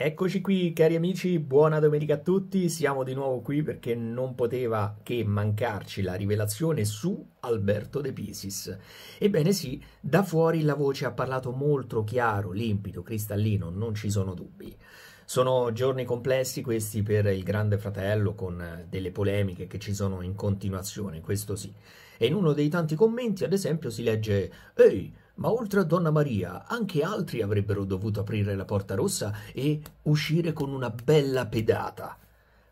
Eccoci qui cari amici, buona domenica a tutti, siamo di nuovo qui perché non poteva che mancarci la rivelazione su Alberto De Pisis. Ebbene sì, da fuori la voce ha parlato molto chiaro, limpido, cristallino, non ci sono dubbi. Sono giorni complessi questi per il Grande Fratello con delle polemiche che ci sono in continuazione, questo sì. E in uno dei tanti commenti ad esempio si legge «Ehi, ma oltre a Donna Maria, anche altri avrebbero dovuto aprire la porta rossa e uscire con una bella pedata.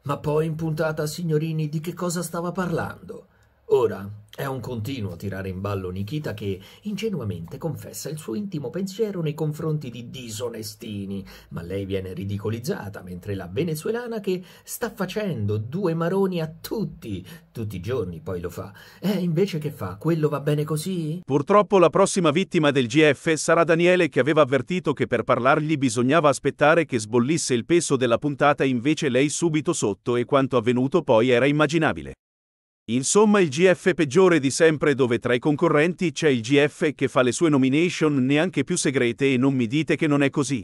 Ma poi in puntata, signorini, di che cosa stava parlando? Ora, è un continuo tirare in ballo Nikita che ingenuamente confessa il suo intimo pensiero nei confronti di disonestini, ma lei viene ridicolizzata, mentre la venezuelana che sta facendo due maroni a tutti, tutti i giorni poi lo fa. E invece che fa? Quello va bene così? Purtroppo la prossima vittima del GF sarà Daniele che aveva avvertito che per parlargli bisognava aspettare che sbollisse il peso della puntata invece lei subito sotto e quanto avvenuto poi era immaginabile. Insomma il GF peggiore di sempre dove tra i concorrenti c'è il GF che fa le sue nomination neanche più segrete e non mi dite che non è così.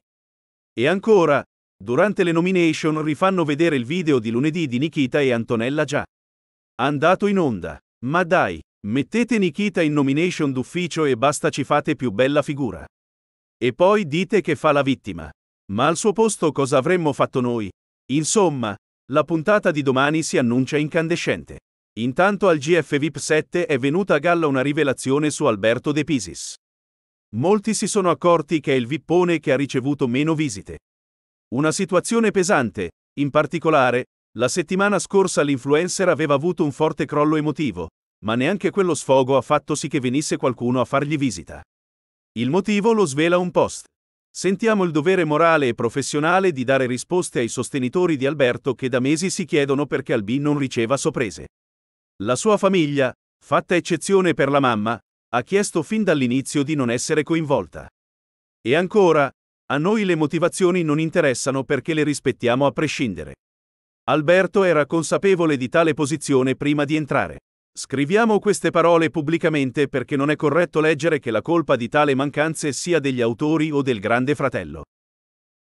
E ancora, durante le nomination rifanno vedere il video di lunedì di Nikita e Antonella già. Andato in onda. Ma dai, mettete Nikita in nomination d'ufficio e basta ci fate più bella figura. E poi dite che fa la vittima. Ma al suo posto cosa avremmo fatto noi? Insomma, la puntata di domani si annuncia incandescente. Intanto al GF VIP 7 è venuta a galla una rivelazione su Alberto De Pisis. Molti si sono accorti che è il vippone che ha ricevuto meno visite. Una situazione pesante, in particolare, la settimana scorsa l'influencer aveva avuto un forte crollo emotivo, ma neanche quello sfogo ha fatto sì che venisse qualcuno a fargli visita. Il motivo lo svela un post. Sentiamo il dovere morale e professionale di dare risposte ai sostenitori di Alberto che da mesi si chiedono perché Albi non riceva sorprese. La sua famiglia, fatta eccezione per la mamma, ha chiesto fin dall'inizio di non essere coinvolta. E ancora, a noi le motivazioni non interessano perché le rispettiamo a prescindere. Alberto era consapevole di tale posizione prima di entrare. Scriviamo queste parole pubblicamente perché non è corretto leggere che la colpa di tale mancanze sia degli autori o del Grande Fratello.